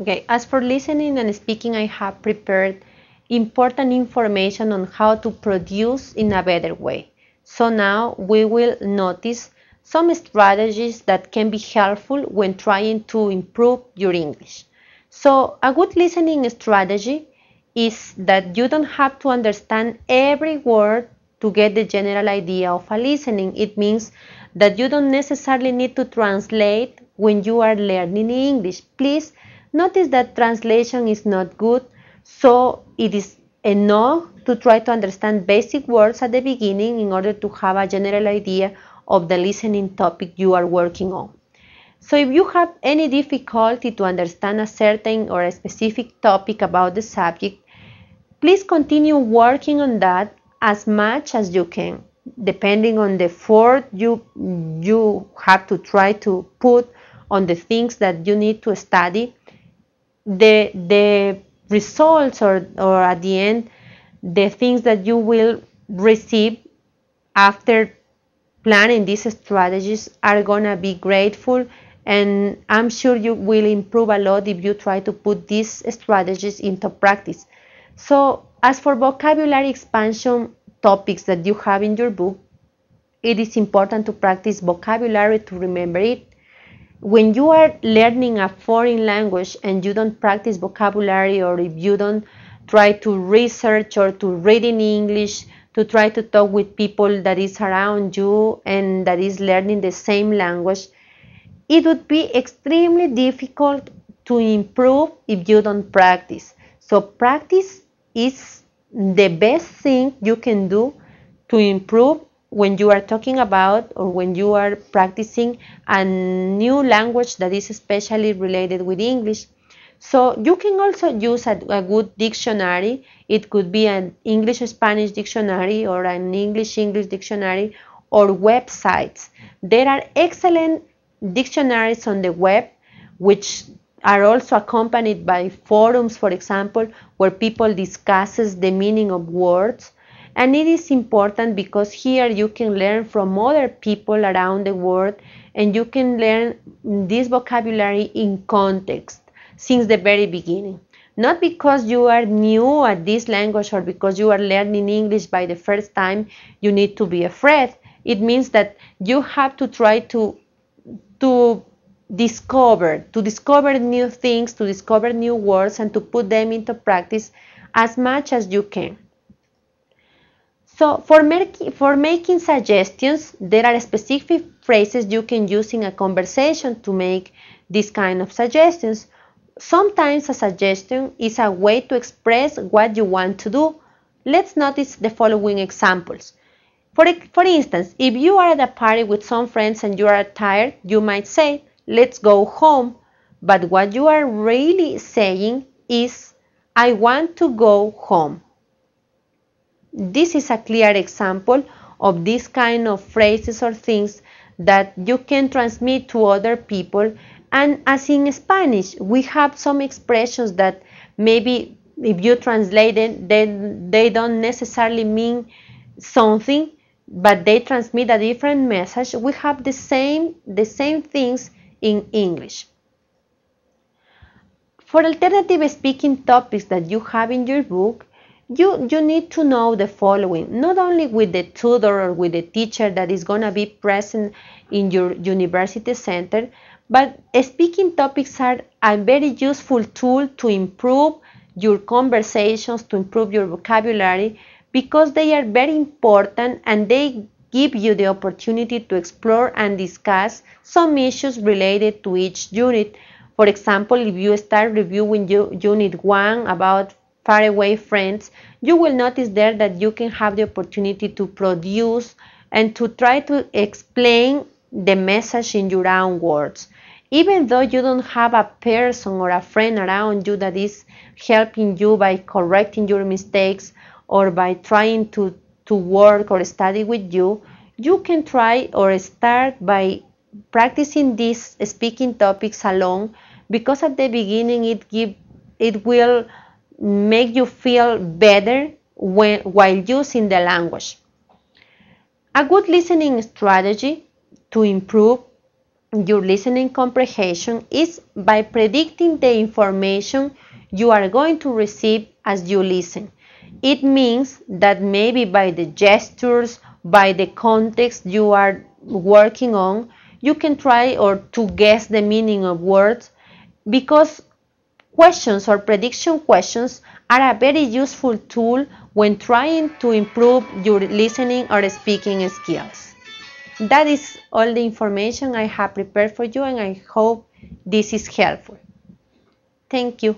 Okay, as for listening and speaking, I have prepared important information on how to produce in a better way. So now we will notice some strategies that can be helpful when trying to improve your English. So a good listening strategy is that you don't have to understand every word to get the general idea of a listening. It means that you don't necessarily need to translate when you are learning English. Please Notice that translation is not good, so it is enough to try to understand basic words at the beginning in order to have a general idea of the listening topic you are working on. So if you have any difficulty to understand a certain or a specific topic about the subject, please continue working on that as much as you can, depending on the effort you, you have to try to put on the things that you need to study the the results or or at the end the things that you will receive after planning these strategies are gonna be grateful and I'm sure you will improve a lot if you try to put these strategies into practice. So as for vocabulary expansion topics that you have in your book, it is important to practice vocabulary to remember it when you are learning a foreign language and you don't practice vocabulary or if you don't try to research or to read in English, to try to talk with people that is around you and that is learning the same language, it would be extremely difficult to improve if you don't practice. So practice is the best thing you can do to improve when you are talking about or when you are practicing a new language that is especially related with English. So you can also use a, a good dictionary. It could be an English-Spanish dictionary or an English-English dictionary or websites. There are excellent dictionaries on the web which are also accompanied by forums, for example, where people discusses the meaning of words and it is important because here you can learn from other people around the world and you can learn this vocabulary in context since the very beginning not because you are new at this language or because you are learning English by the first time you need to be afraid it means that you have to try to to discover to discover new things to discover new words and to put them into practice as much as you can so for, for making suggestions, there are specific phrases you can use in a conversation to make this kind of suggestions. Sometimes a suggestion is a way to express what you want to do. Let's notice the following examples. For, for instance, if you are at a party with some friends and you are tired, you might say, let's go home. But what you are really saying is, I want to go home. This is a clear example of this kind of phrases or things that you can transmit to other people. And as in Spanish, we have some expressions that maybe if you translate them, then they don't necessarily mean something, but they transmit a different message. We have the same, the same things in English. For alternative speaking topics that you have in your book, you you need to know the following not only with the tutor or with the teacher that is going to be present in your university center but speaking topics are a very useful tool to improve your conversations to improve your vocabulary because they are very important and they give you the opportunity to explore and discuss some issues related to each unit. For example, if you start reviewing unit 1 about faraway friends, you will notice there that you can have the opportunity to produce and to try to explain the message in your own words. Even though you don't have a person or a friend around you that is helping you by correcting your mistakes or by trying to, to work or study with you, you can try or start by practicing these speaking topics alone because at the beginning it give it will make you feel better when, while using the language. A good listening strategy to improve your listening comprehension is by predicting the information you are going to receive as you listen. It means that maybe by the gestures, by the context you are working on, you can try or to guess the meaning of words because Questions or prediction questions are a very useful tool when trying to improve your listening or speaking skills. That is all the information I have prepared for you and I hope this is helpful. Thank you.